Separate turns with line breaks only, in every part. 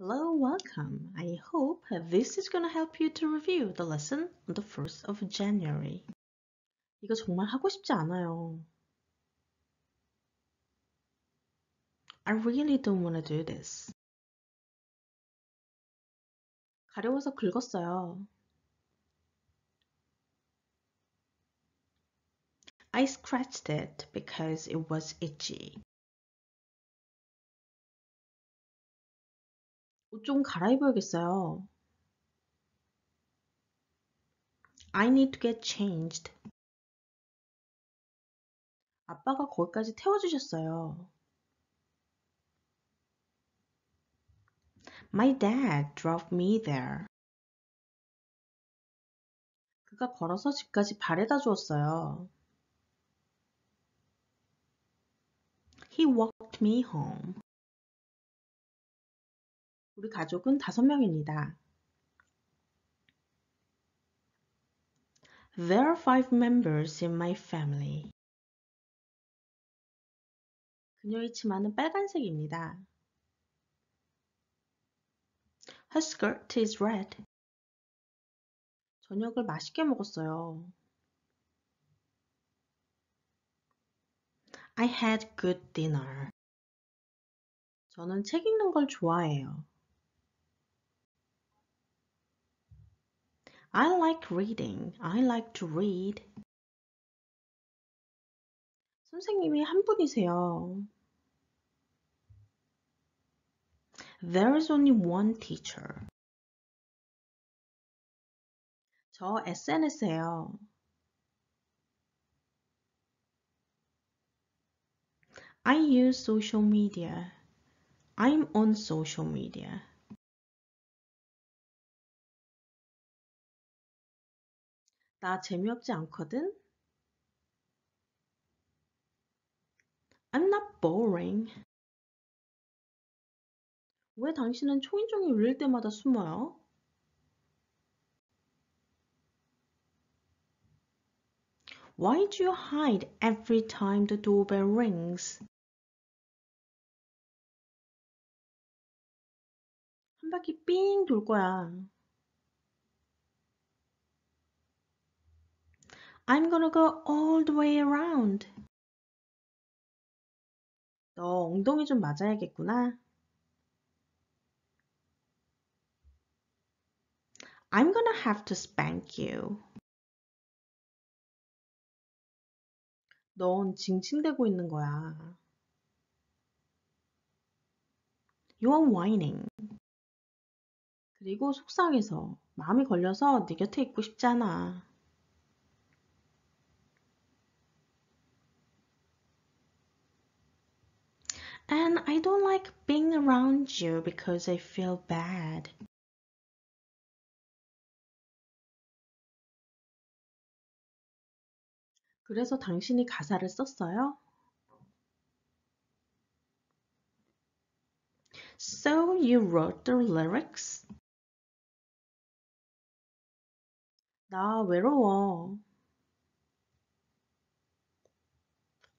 Hello, welcome. I hope this is going to help you to review the lesson on the 1st of January. 이거 정말 하고 싶지 않아요. I really don't want to do this. 가려워서 긁었어요. I scratched it because it was itchy. 옷좀 갈아입어야겠어요. I need to get changed. 아빠가 거기까지 태워주셨어요. My dad drove me there. 그가 걸어서 집까지 바래다 주었어요. He walked me home. 우리 가족은 다섯 명입니다. There are five members in my family. 그녀의 치마는 빨간색입니다. Her skirt is red. 저녁을 맛있게 먹었어요. I had good dinner. 저는 책 읽는 걸 좋아해요. I like reading. I like to read. 선생님이 한 분이세요. There is only one teacher. 저 SNS에요. I use social media. I'm on social media. 나 재미없지 않거든? I'm not boring. 왜 당신은 초인종이 울릴 때마다 숨어요? Why do you hide every time the doorbell rings? 한 바퀴 삥 돌 거야. I'm gonna go all the way around. 너 엉덩이 좀 맞아야겠구나. I'm gonna have to spank you. 넌 징징대고 있는 거야. You're whining. 그리고 속상해서 마음이 걸려서 네 곁에 있고 싶잖아. I don't like being around you because I feel bad. 그래서 당신이 가사를 썼어요? So you wrote the lyrics? 나 외로워.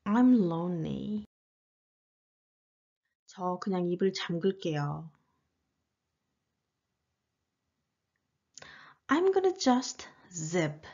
I'm lonely. 저 그냥 입을 잠글게요. I'm gonna just zip.